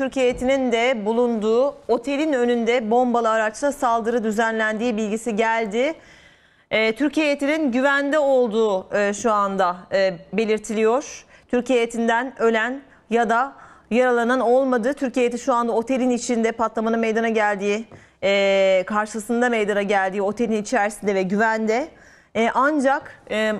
Türkiye heyetinin de bulunduğu otelin önünde bombalı araçla saldırı düzenlendiği bilgisi geldi. E, Türkiye heyetinin güvende olduğu e, şu anda e, belirtiliyor. Türkiye heyetinden ölen ya da yaralanan olmadı. Türkiye heyeti şu anda otelin içinde patlamanın meydana geldiği, e, karşısında meydana geldiği otelin içerisinde ve güvende. E, ancak... E,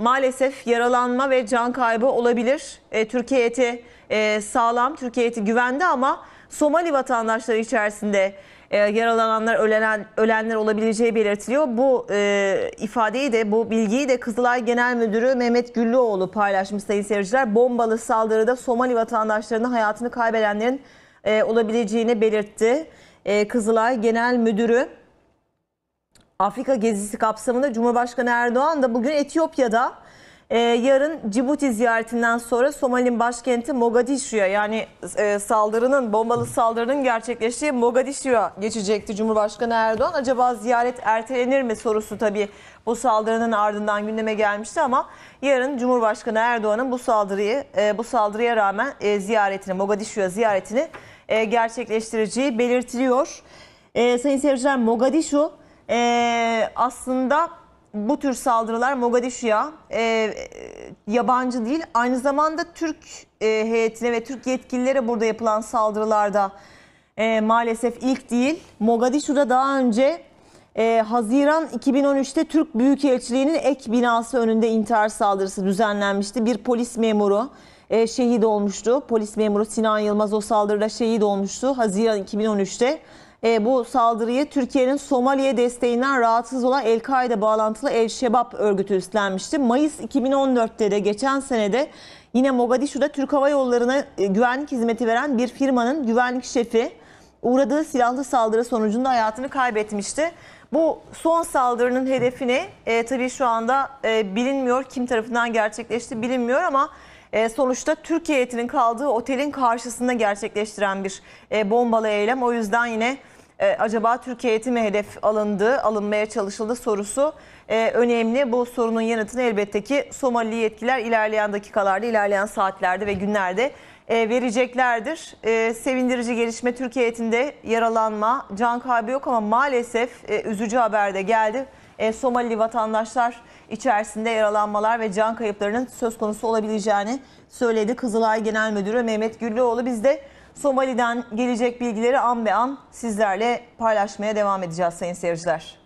maalesef yaralanma ve can kaybı olabilir. E, Türkiye eti e, sağlam, Türkiye eti güvende ama Somali vatandaşları içerisinde e, yaralananlar, ölenen, ölenler olabileceği belirtiliyor. Bu e, ifadeyi de, bu bilgiyi de Kızılay Genel Müdürü Mehmet Güllüoğlu paylaşmış sayın seyirciler. Bombalı saldırıda Somali vatandaşlarının hayatını kaybedenlerin e, olabileceğini belirtti. E, Kızılay Genel Müdürü Afrika gezisi kapsamında Cumhurbaşkanı Erdoğan da bugün Etiyopya'da e, yarın Cibuti ziyaretinden sonra Somali'nin başkenti Mogadishu'ya yani e, saldırının bombalı saldırının gerçekleştiği Mogadishu'ya geçecekti Cumhurbaşkanı Erdoğan. Acaba ziyaret ertelenir mi sorusu tabii bu saldırının ardından gündeme gelmişti ama yarın Cumhurbaşkanı Erdoğan'ın bu saldırıyı e, bu saldırıya rağmen e, ziyaretini Mogadishu'ya ziyaretini e, gerçekleştireceği belirtiliyor. E, sayın seyirciler Mogadishu e, aslında bu tür saldırılar Mogadişu'ya e, yabancı değil. Aynı zamanda Türk e, heyetine ve Türk yetkililere burada yapılan saldırılarda e, maalesef ilk değil. Mogadişu'da daha önce e, Haziran 2013'te Türk Büyükelçiliği'nin ek binası önünde intihar saldırısı düzenlenmişti. Bir polis memuru e, şehit olmuştu. Polis memuru Sinan Yılmaz o saldırıda şehit olmuştu Haziran 2013'te e, bu saldırıyı Türkiye'nin Somali'ye desteğinden rahatsız olan El-Kaide bağlantılı El-Şebap örgütü üstlenmişti. Mayıs 2014'te de geçen senede yine Mogadishu'da Türk Hava Yolları'na e, güvenlik hizmeti veren bir firmanın güvenlik şefi uğradığı silahlı saldırı sonucunda hayatını kaybetmişti. Bu son saldırının hedefini e, tabii şu anda e, bilinmiyor. Kim tarafından gerçekleşti bilinmiyor ama e, sonuçta Türkiye heyetinin kaldığı otelin karşısında gerçekleştiren bir e, bombalı eylem. O yüzden yine e, acaba Türkiye mi hedef alındı, alınmaya çalışıldı sorusu e, önemli. Bu sorunun yanıtını elbette ki Somali yetkiler ilerleyen dakikalarda, ilerleyen saatlerde ve günlerde e, vereceklerdir. E, sevindirici gelişme Türkiye heyetinde yaralanma, can kaybı yok ama maalesef e, üzücü haber de geldi. E, Somalili vatandaşlar içerisinde yaralanmalar ve can kayıplarının söz konusu olabileceğini söyledi Kızılay Genel Müdürü Mehmet Güllüoğlu. Biz de Somali'den gelecek bilgileri an be an sizlerle paylaşmaya devam edeceğiz sayın seyirciler.